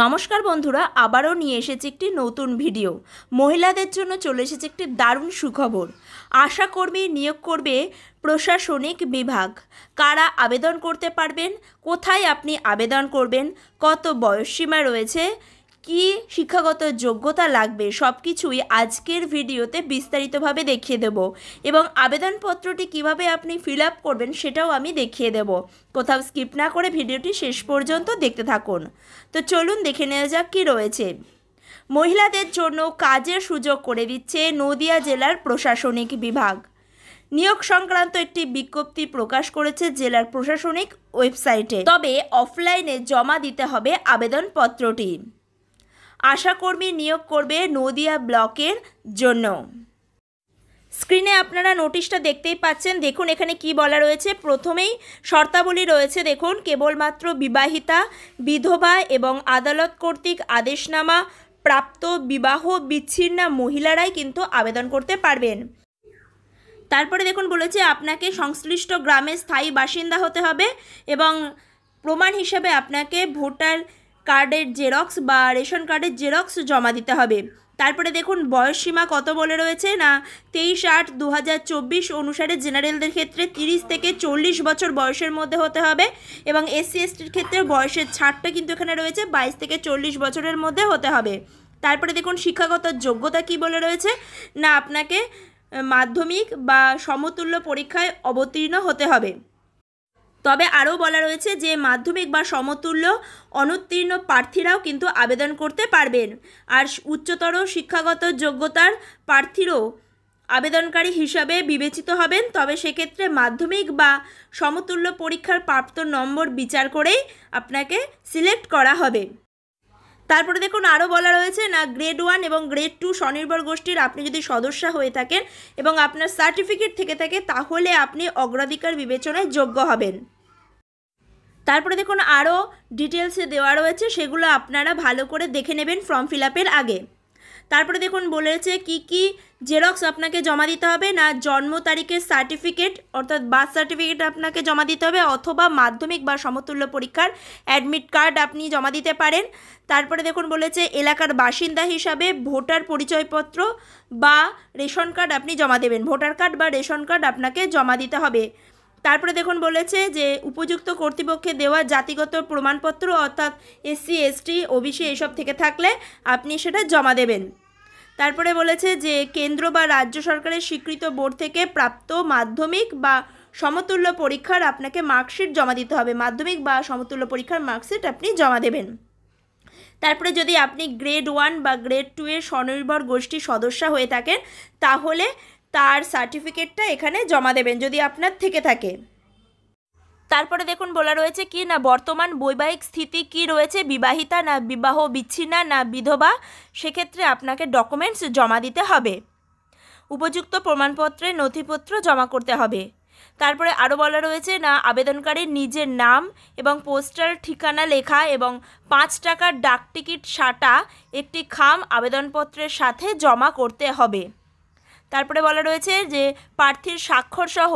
নমস্কার বন্ধুরা আবারও নিয়ে এসেছি একটি নতুন ভিডিও মহিলাদের জন্য চলে এসেছে একটি দারুণ সুখবর আশাকর্মী নিয়োগ করবে প্রশাসনিক বিভাগ কারা আবেদন করতে পারবেন কোথায় আপনি আবেদন করবেন কত বয়সসীমা রয়েছে কি শিক্ষাগত যোগ্যতা লাগবে সব কিছুই আজকের ভিডিওতে বিস্তারিতভাবে দেখিয়ে দেব এবং আবেদনপত্রটি কিভাবে আপনি ফিল আপ করবেন সেটাও আমি দেখিয়ে দেব কোথাও স্কিপ না করে ভিডিওটি শেষ পর্যন্ত দেখতে থাকুন তো চলুন দেখে নেওয়া যাক কী রয়েছে মহিলাদের জন্য কাজের সুযোগ করে দিচ্ছে নদিয়া জেলার প্রশাসনিক বিভাগ নিয়োগ সংক্রান্ত একটি বিজ্ঞপ্তি প্রকাশ করেছে জেলার প্রশাসনিক ওয়েবসাইটে তবে অফলাইনে জমা দিতে হবে আবেদনপত্রটি আশাকর্মী নিয়োগ করবে নদিয়া ব্লকের জন্য স্ক্রিনে আপনারা নোটিশটা দেখতেই পাচ্ছেন দেখুন এখানে কি বলা রয়েছে প্রথমেই শর্তাবলী রয়েছে দেখুন কেবলমাত্র বিবাহিতা বিধবা এবং আদালত কর্তৃক আদেশনামা প্রাপ্ত বিবাহ বিচ্ছিন্ন মহিলারাই কিন্তু আবেদন করতে পারবেন তারপরে দেখুন বলেছে আপনাকে সংশ্লিষ্ট গ্রামে স্থায়ী বাসিন্দা হতে হবে এবং প্রমাণ হিসেবে আপনাকে ভোটার কার্ডের জেরক্স বা রেশন কার্ডের জেরক্স জমা দিতে হবে তারপরে দেখুন বয়সসীমা কত বলে রয়েছে না তেইশ আট দু অনুসারে জেনারেলদের ক্ষেত্রে 30 থেকে চল্লিশ বছর বয়সের মধ্যে হতে হবে এবং এসসি এসটির ক্ষেত্রে বয়সের ছাড়টা কিন্তু এখানে রয়েছে বাইশ থেকে চল্লিশ বছরের মধ্যে হতে হবে তারপরে দেখুন শিক্ষাগত যোগ্যতা কি বলে রয়েছে না আপনাকে মাধ্যমিক বা সমতুল্য পরীক্ষায় অবতীর্ণ হতে হবে তবে আরও বলা রয়েছে যে মাধ্যমিক বা সমতুল্য অনুত্তীর্ণ প্রার্থীরাও কিন্তু আবেদন করতে পারবেন আর উচ্চতর শিক্ষাগত যোগ্যতার প্রার্থীরও আবেদনকারী হিসাবে বিবেচিত হবেন তবে সেক্ষেত্রে মাধ্যমিক বা সমতুল্য পরীক্ষার প্রাপ্ত নম্বর বিচার করেই আপনাকে সিলেক্ট করা হবে তারপরে দেখুন আরও বলা রয়েছে না গ্রেড ওয়ান এবং গ্রেড টু স্বনির্ভর গোষ্ঠীর আপনি যদি সদস্য হয়ে থাকেন এবং আপনার সার্টিফিকেট থেকে থাকে তাহলে আপনি অগ্রাধিকার বিবেচনায় যোগ্য হবেন তারপরে দেখুন আরও ডিটেলসে দেওয়া রয়েছে সেগুলো আপনারা ভালো করে দেখে নেবেন ফর্ম ফিল আগে তারপরে দেখুন বলেছে কি কি জেরক্স আপনাকে জমা দিতে হবে না জন্ম তারিখের সার্টিফিকেট অর্থাৎ বার্থ সার্টিফিকেট আপনাকে জমা দিতে হবে অথবা মাধ্যমিক বা সমতুল্য পরীক্ষার অ্যাডমিট কার্ড আপনি জমা দিতে পারেন তারপরে দেখুন বলেছে এলাকার বাসিন্দা হিসাবে ভোটার পরিচয়পত্র বা রেশন কার্ড আপনি জমা দেবেন ভোটার কার্ড বা রেশন কার্ড আপনাকে জমা দিতে হবে তারপরে দেখুন বলেছে যে উপযুক্ত কর্তৃপক্ষে দেওয়া জাতিগত প্রমাণপত্র অর্থাৎ এসসি এসটি ওবিসি এসব থেকে থাকলে আপনি সেটা জমা দেবেন তারপরে বলেছে যে কেন্দ্র বা রাজ্য সরকারের স্বীকৃত বোর্ড থেকে প্রাপ্ত মাধ্যমিক বা সমতুল্য পরীক্ষার আপনাকে মার্কশিট জমা দিতে হবে মাধ্যমিক বা সমতুল্য পরীক্ষার মার্কশিট আপনি জমা দেবেন তারপরে যদি আপনি গ্রেড ওয়ান বা গ্রেড টু এর স্বনির্ভর গোষ্ঠীর সদস্য হয়ে থাকেন তাহলে তার সার্টিফিকেটটা এখানে জমা দেবেন যদি আপনার থেকে থাকে তারপরে দেখুন বলা রয়েছে কি না বর্তমান বৈবাহিক স্থিতি কি রয়েছে বিবাহিতা না বিবাহ বিচ্ছিন্না না বিধবা সেক্ষেত্রে আপনাকে ডকুমেন্টস জমা দিতে হবে উপযুক্ত প্রমাণপত্রে নথিপত্র জমা করতে হবে তারপরে আরও বলা রয়েছে না আবেদনকারীর নিজের নাম এবং পোস্টাল ঠিকানা লেখা এবং পাঁচ টাকার ডাকটিকিট সাটা একটি খাম আবেদনপত্রের সাথে জমা করতে হবে তারপরে বলা রয়েছে যে প্রার্থীর স্বাক্ষরসহ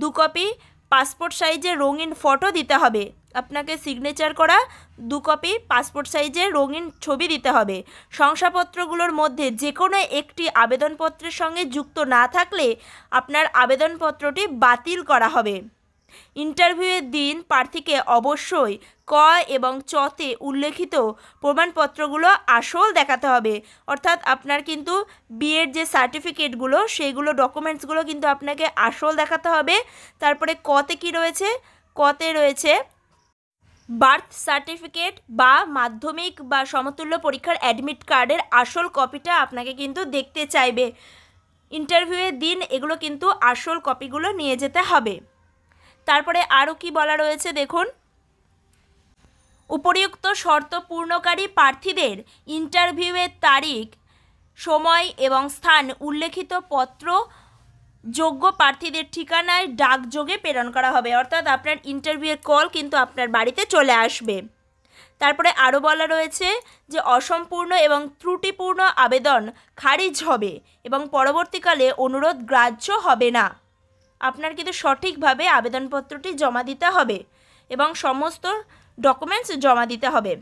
দু কপি পাসপোর্ট সাইজের রঙিন ফটো দিতে হবে আপনাকে সিগনেচার করা দু কপি পাসপোর্ট সাইজের রঙিন ছবি দিতে হবে শংসাপত্রগুলোর মধ্যে যে কোনো একটি আবেদনপত্রের সঙ্গে যুক্ত না থাকলে আপনার আবেদনপত্রটি বাতিল করা হবে ইন্টারভিউয়ের দিন প্রার্থীকে অবশ্যই ক এবং চতে উল্লেখিত প্রমাণপত্রগুলো আসল দেখাতে হবে অর্থাৎ আপনার কিন্তু বিয়ের যে সার্টিফিকেটগুলো সেইগুলো ডকুমেন্টসগুলো কিন্তু আপনাকে আসল দেখাতে হবে তারপরে কতে কি রয়েছে কতে রয়েছে বার্থ সার্টিফিকেট বা মাধ্যমিক বা সমতুল্য পরীক্ষার অ্যাডমিট কার্ডের আসল কপিটা আপনাকে কিন্তু দেখতে চাইবে ইন্টারভিউয়ের দিন এগুলো কিন্তু আসল কপিগুলো নিয়ে যেতে হবে তারপরে আরও কি বলা রয়েছে দেখুন উপরিউক্ত শর্ত পূর্ণকারী প্রার্থীদের ইন্টারভিউয়ের তারিখ সময় এবং স্থান উল্লেখিত পত্র যোগ্য প্রার্থীদের ঠিকানায় ডাকযোগে প্রেরণ করা হবে অর্থাৎ আপনার ইন্টারভিউয়ের কল কিন্তু আপনার বাড়িতে চলে আসবে তারপরে আরও বলা রয়েছে যে অসম্পূর্ণ এবং ত্রুটিপূর্ণ আবেদন খারিজ হবে এবং পরবর্তীকালে অনুরোধ গ্রাহ্য হবে না আপনার কিন্তু সঠিকভাবে আবেদনপত্রটি জমা দিতে হবে এবং সমস্ত ডকুমেন্টস জমা দিতে হবে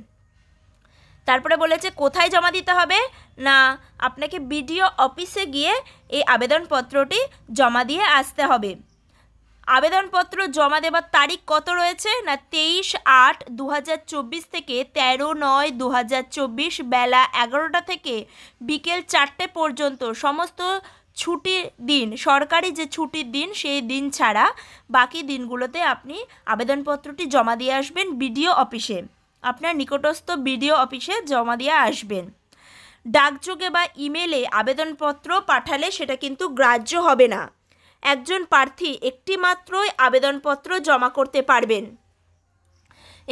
তারপরে বলেছে কোথায় জমা দিতে হবে না আপনাকে বিডিও অফিসে গিয়ে এই আবেদনপত্রটি জমা দিয়ে আসতে হবে আবেদনপত্র জমা দেওয়ার তারিখ কত রয়েছে না তেইশ আট দু থেকে ১৩ নয় দু বেলা এগারোটা থেকে বিকেল চারটে পর্যন্ত সমস্ত ছুটির দিন সরকারি যে ছুটির দিন সেই দিন ছাড়া বাকি দিনগুলোতে আপনি আবেদনপত্রটি জমা দিয়ে আসবেন বিডিও অফিসে আপনার নিকটস্থ বিডিও অফিসে জমা দিয়ে আসবেন ডাকযোগে বা ইমেলে আবেদনপত্র পাঠালে সেটা কিন্তু গ্রাহ্য হবে না একজন প্রার্থী একটি মাত্রই আবেদনপত্র জমা করতে পারবেন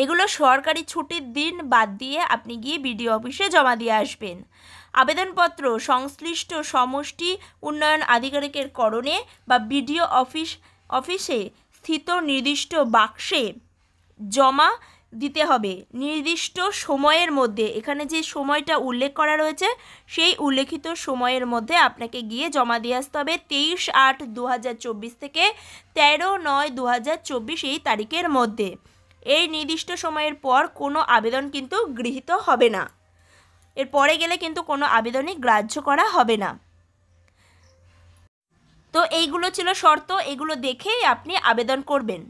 এগুলো সরকারি ছুটির দিন বাদ দিয়ে আপনি গিয়ে বিডিও অফিসে জমা দিয়ে আসবেন আবেদনপত্র সংশ্লিষ্ট সমষ্টি উন্নয়ন আধিকারিকের করণে বা বিডিও অফিস অফিসে স্থিত নির্দিষ্ট বাক্সে জমা দিতে হবে নির্দিষ্ট সময়ের মধ্যে এখানে যে সময়টা উল্লেখ করা রয়েছে সেই উল্লেখিত সময়ের মধ্যে আপনাকে গিয়ে জমা দিয়ে আসতে হবে তেইশ আট দু থেকে তেরো নয় দু এই তারিখের মধ্যে এই নির্দিষ্ট সময়ের পর কোনো আবেদন কিন্তু গৃহীত হবে না এর পরে গেলে কিন্তু কোনো আবেদনই গ্রাহ্য করা হবে না তো এইগুলো ছিল শর্ত এগুলো দেখেই আপনি আবেদন করবেন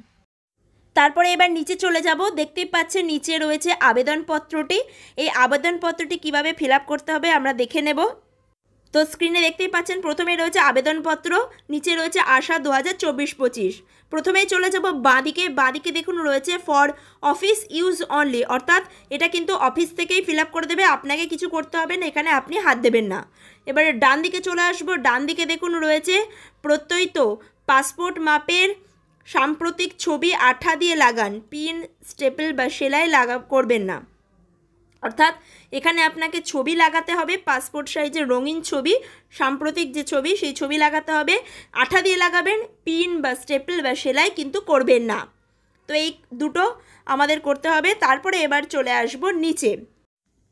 তারপরে এবার নিচে চলে যাব দেখতেই পাচ্ছেন নিচে রয়েছে আবেদনপত্রটি এই আবেদনপত্রটি কিভাবে ফিল করতে হবে আমরা দেখে নেব তো স্ক্রিনে দেখতেই পাচ্ছেন প্রথমে রয়েছে আবেদনপত্র নিচে রয়েছে আশা দু হাজার চব্বিশ পঁচিশ প্রথমেই চলে যাব বাঁদিকে বাঁদিকে দেখুন রয়েছে ফর অফিস ইউজ অনলি অর্থাৎ এটা কিন্তু অফিস থেকেই ফিল আপ করে দেবে আপনাকে কিছু করতে হবে না এখানে আপনি হাত দেবেন না এবারে ডান দিকে চলে আসবো ডান দিকে দেখুন রয়েছে প্রত্যয়িত পাসপোর্ট মাপের সাম্প্রতিক ছবি আঠা দিয়ে লাগান পিন স্টেপেল বা সেলাই লাগা করবেন না অর্থাৎ এখানে আপনাকে ছবি লাগাতে হবে পাসপোর্ট সাইজের রঙিন ছবি সাম্প্রতিক যে ছবি সেই ছবি লাগাতে হবে আঠা দিয়ে লাগাবেন পিন বা স্টেপল বা সেলাই কিন্তু করবেন না তো এই দুটো আমাদের করতে হবে তারপরে এবার চলে আসব নিচে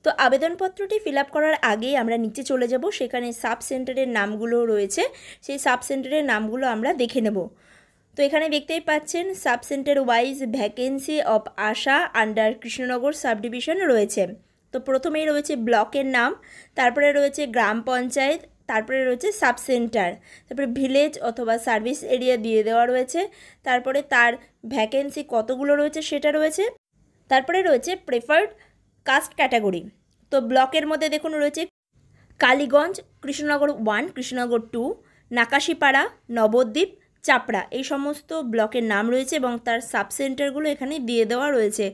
তো আবেদনপত্রটি ফিল করার আগেই আমরা নিচে চলে যাব সেখানে সাব সেন্টারের নামগুলো রয়েছে সেই সাব সেন্টারের নামগুলো আমরা দেখে নেব তো এখানে দেখতেই পাচ্ছেন sub centre wise vacancy of ASHA under Krishnanagar sub division রয়েছে তো প্রথমেই রয়েছে ব্লকের নাম তারপরে রয়েছে গ্রাম পঞ্চায়েত তারপরে রয়েছে সাব সেন্টার তারপরে ভিলেজ অথবা সার্ভিস এরিয়া দিয়ে দেওয়া রয়েছে তারপরে তার ভ্যাকেন্সি কতগুলো রয়েছে সেটা রয়েছে তারপরে রয়েছে প্রেফার্ড কাস্ট ক্যাটাগরি তো ব্লকের মধ্যে দেখুন রয়েছে কালীগঞ্জ কৃষ্ণনগর ওয়ান কৃষ্ণনগর টু নাকাশিপাড়া নবদ্বীপ চাপড়া এই সমস্ত ব্লকের নাম রয়েছে এবং তার সাব সেন্টারগুলো এখানে দিয়ে দেওয়া রয়েছে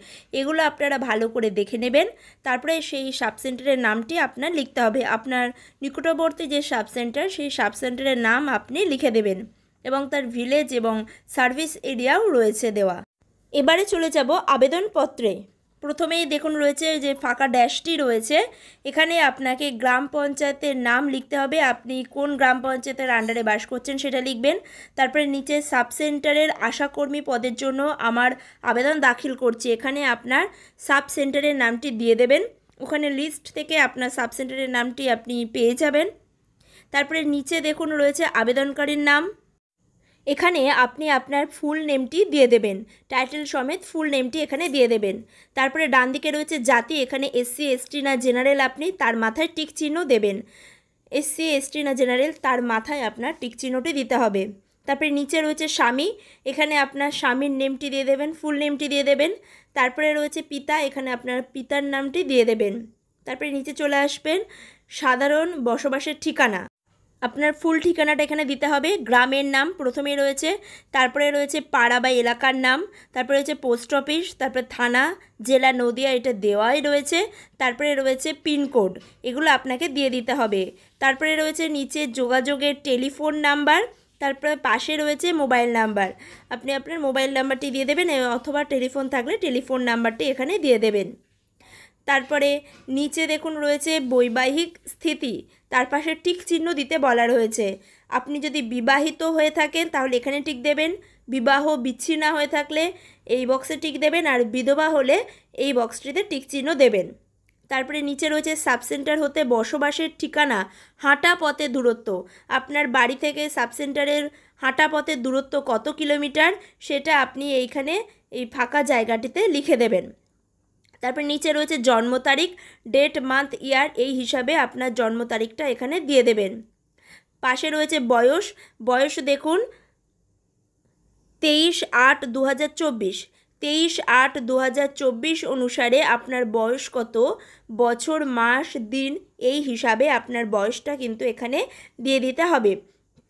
এগুলো আপনারা ভালো করে দেখে নেবেন তারপরে সেই সাব সেন্টারের নামটি আপনার লিখতে হবে আপনার নিকটবর্তী যে সাব সেন্টার সেই সাব সেন্টারের নাম আপনি লিখে দেবেন এবং তার ভিলেজ এবং সার্ভিস এরিয়াও রয়েছে দেওয়া এবারে চলে যাব আবেদনপত্রে প্রথমেই দেখুন রয়েছে যে ফাঁকা ড্যাশটি রয়েছে এখানে আপনাকে গ্রাম পঞ্চায়েতের নাম লিখতে হবে আপনি কোন গ্রাম পঞ্চায়েতের আন্ডারে বাস করছেন সেটা লিখবেন তারপরে নিচে সাব সেন্টারের আশাকর্মী পদের জন্য আমার আবেদন দাখিল করছি এখানে আপনার সাব সেন্টারের নামটি দিয়ে দেবেন ওখানে লিস্ট থেকে আপনার সাব সেন্টারের নামটি আপনি পেয়ে যাবেন তারপরে নিচে দেখুন রয়েছে আবেদনকারীর নাম এখানে আপনি আপনার ফুল নেমটি দিয়ে দেবেন টাইটেল সমেত ফুল নেমটি এখানে দিয়ে দেবেন তারপরে ডান দিকে রয়েছে জাতি এখানে এসসি এসটি না জেনারেল আপনি তার মাথায় টিক চিহ্ন দেবেন এসসি এসটি না জেনারেল তার মাথায় আপনার টিক চিহ্নটি দিতে হবে তারপরে নিচে রয়েছে স্বামী এখানে আপনার স্বামীর নেমটি দিয়ে দেবেন ফুল নেমটি দিয়ে দেবেন তারপরে রয়েছে পিতা এখানে আপনার পিতার নামটি দিয়ে দেবেন তারপরে নিচে চলে আসবেন সাধারণ বসবাসের ঠিকানা আপনার ফুল ঠিকানাটা এখানে দিতে হবে গ্রামের নাম প্রথমে রয়েছে তারপরে রয়েছে পাড়া বা এলাকার নাম তারপরে রয়েছে পোস্ট অফিস তারপরে থানা জেলা নদিয়া এটা দেওয়াই রয়েছে তারপরে রয়েছে পিনকোড এগুলো আপনাকে দিয়ে দিতে হবে তারপরে রয়েছে নিচে যোগাযোগের টেলিফোন নাম্বার তারপরে পাশে রয়েছে মোবাইল নাম্বার আপনি আপনার মোবাইল নাম্বারটি দিয়ে দেবেন অথবা টেলিফোন থাকলে টেলিফোন নাম্বারটি এখানে দিয়ে দেবেন তারপরে নিচে দেখুন রয়েছে বৈবাহিক স্থিতি তার পাশে টিক চিহ্ন দিতে বলা রয়েছে আপনি যদি বিবাহিত হয়ে থাকেন তাহলে এখানে টিক দেবেন বিবাহ বিচ্ছিন্ন হয়ে থাকলে এই বক্সে টিক দেবেন আর বিধবা হলে এই বক্সটিতে টিক চিহ্ন দেবেন তারপরে নিচে রয়েছে সাবসেন্টার হতে বসবাসের ঠিকানা হাঁটা পথে দূরত্ব আপনার বাড়ি থেকে সাবসেন্টারের হাঁটা পথের দূরত্ব কত কিলোমিটার সেটা আপনি এইখানে এই ফাঁকা জায়গাটিতে লিখে দেবেন তারপর নিচে রয়েছে জন্ম তারিখ ডেট মান্থ ইয়ার এই হিসাবে আপনার জন্ম তারিখটা এখানে দিয়ে দেবেন পাশে রয়েছে বয়স বয়স দেখুন তেইশ আট দু হাজার চব্বিশ তেইশ আট দু অনুসারে আপনার বয়স কত বছর মাস দিন এই হিসাবে আপনার বয়সটা কিন্তু এখানে দিয়ে দিতে হবে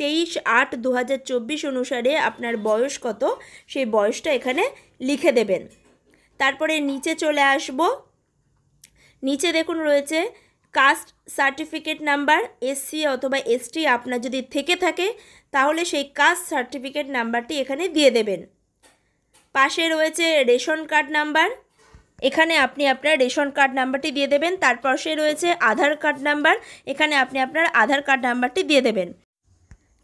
তেইশ আট দু অনুসারে আপনার বয়স কত সেই বয়সটা এখানে লিখে দেবেন তারপরে নিচে চলে আসব নিচে দেখুন রয়েছে কাস্ট সার্টিফিকেট নাম্বার এসসি অথবা এসটি আপনার যদি থেকে থাকে তাহলে সেই কাস্ট সার্টিফিকেট নাম্বারটি এখানে দিয়ে দেবেন পাশে রয়েছে রেশন কার্ড নাম্বার এখানে আপনি আপনার রেশন কার্ড নাম্বারটি দিয়ে দেবেন তার পাশে রয়েছে আধার কার্ড নাম্বার এখানে আপনি আপনার আধার কার্ড নাম্বারটি দিয়ে দেবেন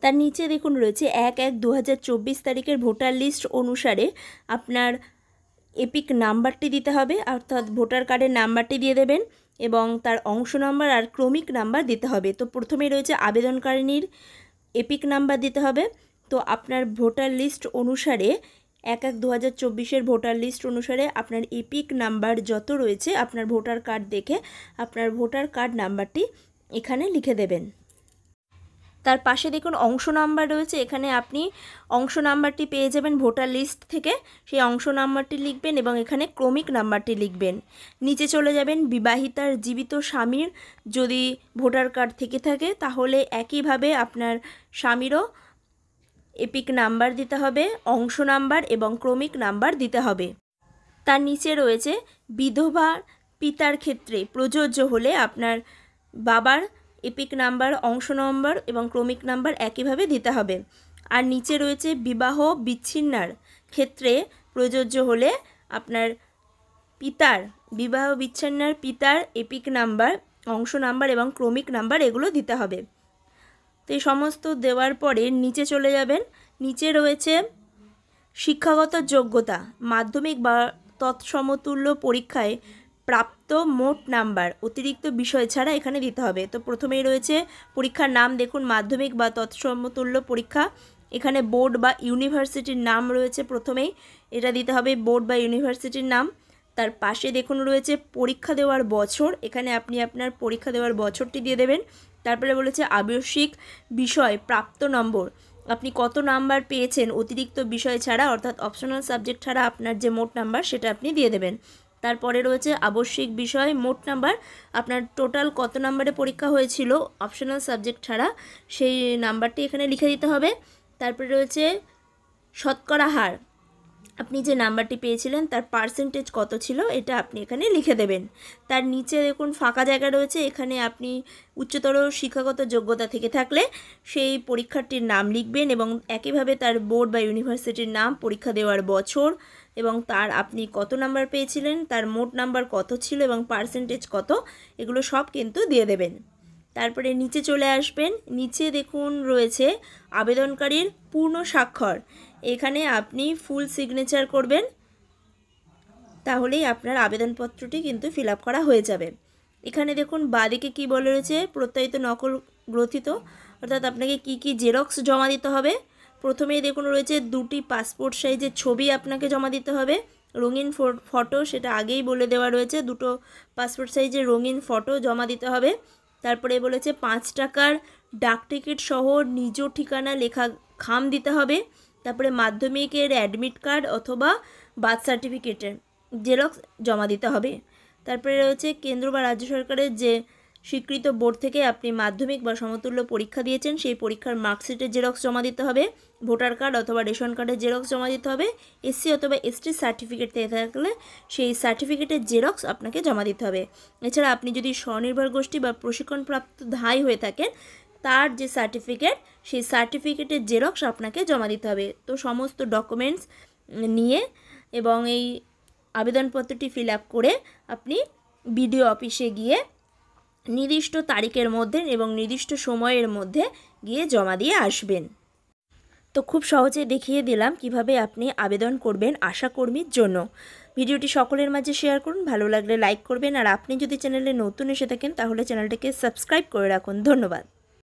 তার নিচে দেখুন রয়েছে এক এক দু তারিখের ভোটার লিস্ট অনুসারে আপনার এপিক নাম্বারটি দিতে হবে অর্থাৎ ভোটার কার্ডের নাম্বারটি দিয়ে দেবেন এবং তার অংশ নাম্বার আর ক্রমিক নাম্বার দিতে হবে তো প্রথমেই রয়েছে আবেদনকারিনীর এপিক নাম্বার দিতে হবে তো আপনার ভোটার লিস্ট অনুসারে এক এক দু হাজার চব্বিশের ভোটার লিস্ট অনুসারে আপনার এপিক নাম্বার যত রয়েছে আপনার ভোটার কার্ড দেখে আপনার ভোটার কার্ড নাম্বারটি এখানে লিখে দেবেন তার পাশে দেখুন অংশ নাম্বার রয়েছে এখানে আপনি অংশ নাম্বারটি পেয়ে যাবেন ভোটার লিস্ট থেকে সেই অংশ নাম্বারটি লিখবেন এবং এখানে ক্রমিক নাম্বারটি লিখবেন নিচে চলে যাবেন বিবাহিতার জীবিত স্বামীর যদি ভোটার কার্ড থেকে থাকে তাহলে একইভাবে আপনার স্বামীরও এপিক নাম্বার দিতে হবে অংশ নাম্বার এবং ক্রমিক নাম্বার দিতে হবে তার নিচে রয়েছে বিধবা পিতার ক্ষেত্রে প্রযোজ্য হলে আপনার বাবার এপিক নাম্বার অংশ নম্বর এবং ক্রমিক নাম্বার একইভাবে দিতে হবে আর নিচে রয়েছে বিবাহ বিচ্ছিন্নার ক্ষেত্রে প্রযোজ্য হলে আপনার পিতার বিবাহ বিচ্ছিন্নার পিতার এপিক নাম্বার অংশ নাম্বার এবং ক্রমিক নাম্বার এগুলো দিতে হবে তো এই সমস্ত দেওয়ার পরে নিচে চলে যাবেন নিচে রয়েছে শিক্ষাগত যোগ্যতা মাধ্যমিক বা তৎসমতুল্য পরীক্ষায় প্রাপ্ত মোট নাম্বার অতিরিক্ত বিষয় ছাড়া এখানে দিতে হবে তো প্রথমেই রয়েছে পরীক্ষার নাম দেখুন মাধ্যমিক বা তৎসমতুল্য পরীক্ষা এখানে বোর্ড বা ইউনিভার্সিটির নাম রয়েছে প্রথমেই এটা দিতে হবে বোর্ড বা ইউনিভার্সিটির নাম তার পাশে দেখুন রয়েছে পরীক্ষা দেওয়ার বছর এখানে আপনি আপনার পরীক্ষা দেওয়ার বছরটি দিয়ে দেবেন তারপরে বলেছে আবশ্যিক বিষয় প্রাপ্ত নম্বর আপনি কত নাম্বার পেয়েছেন অতিরিক্ত বিষয় ছাড়া অর্থাৎ অপশনাল সাবজেক্ট ছাড়া আপনার যে মোট নাম্বার সেটা আপনি দিয়ে দেবেন তারপরে রয়েছে আবশ্যিক বিষয় মোট নাম্বার আপনার টোটাল কত নাম্বারে পরীক্ষা হয়েছিল অপশনাল সাবজেক্ট ছাড়া সেই নাম্বারটি এখানে লিখে দিতে হবে তারপরে রয়েছে শতকরা হার আপনি যে নাম্বারটি পেয়েছিলেন তার পার্সেন্টেজ কত ছিল এটা আপনি এখানে লিখে দেবেন তার নিচে দেখুন ফাঁকা জায়গা রয়েছে এখানে আপনি উচ্চতর শিক্ষাগত যোগ্যতা থেকে থাকলে সেই পরীক্ষার্থীর নাম লিখবেন এবং একইভাবে তার বোর্ড বা ইউনিভার্সিটির নাম পরীক্ষা দেওয়ার বছর এবং তার আপনি কত নাম্বার পেয়েছিলেন তার মোট নাম্বার কত ছিল এবং পার্সেন্টেজ কত এগুলো সব কিন্তু দিয়ে দেবেন তারপরে নিচে চলে আসবেন নিচে দেখুন রয়েছে আবেদনকারীর পূর্ণ স্বাক্ষর এখানে আপনি ফুল সিগনেচার করবেন তাহলেই আপনার আবেদনপত্রটি কিন্তু ফিল করা হয়ে যাবে এখানে দেখুন বাদিকে কি বলে রয়েছে প্রত্যায়িত নকল গ্রথিত অর্থাৎ আপনাকে কি কি জেরক্স জমা দিতে হবে প্রথমেই দেখুন রয়েছে দুটি পাসপোর্ট সাইজের ছবি আপনাকে জমা দিতে হবে রঙিন ফটো সেটা আগেই বলে দেওয়া রয়েছে দুটো পাসপোর্ট সাইজের রঙিন ফটো জমা দিতে হবে তারপরে বলেছে পাঁচ টাকার ডাক টিকিট সহ নিজ ঠিকানা লেখা খাম দিতে হবে তারপরে মাধ্যমিকের অ্যাডমিট কার্ড অথবা বার্থ সার্টিফিকেটের জেরক্স জমা দিতে হবে তারপরে রয়েছে কেন্দ্র বা রাজ্য সরকারের যে স্বীকৃত বোর্ড থেকে আপনি মাধ্যমিক বা সমতুল্য পরীক্ষা দিয়েছেন সেই পরীক্ষার মার্কশিটের জেরক্স জমা দিতে হবে ভোটার কার্ড অথবা রেশন কার্ডের জেরক্স জমা দিতে হবে এসসি অথবা এসটি সার্টিফিকেট থেকে থাকলে সেই সার্টিফিকেটের জেরক্স আপনাকে জমা দিতে হবে এছাড়া আপনি যদি স্বনির্ভর গোষ্ঠী বা প্রশিক্ষণপ্রাপ্ত ধাই হয়ে থাকেন তার যে সার্টিফিকেট সেই সার্টিফিকেটের জেরক্স আপনাকে জমা দিতে হবে তো সমস্ত ডকুমেন্টস নিয়ে এবং এই আবেদনপত্রটি ফিল আপ করে আপনি বিডিও অফিসে গিয়ে নির্দিষ্ট তারিখের মধ্যে এবং নির্দিষ্ট সময়ের মধ্যে গিয়ে জমা দিয়ে আসবেন তো খুব সহজে দেখিয়ে দিলাম কিভাবে আপনি আবেদন করবেন আশাকর্মীর জন্য ভিডিওটি সকলের মাঝে শেয়ার করুন ভালো লাগলে লাইক করবেন আর আপনি যদি চ্যানেলে নতুন এসে থাকেন তাহলে চ্যানেলটিকে সাবস্ক্রাইব করে রাখুন ধন্যবাদ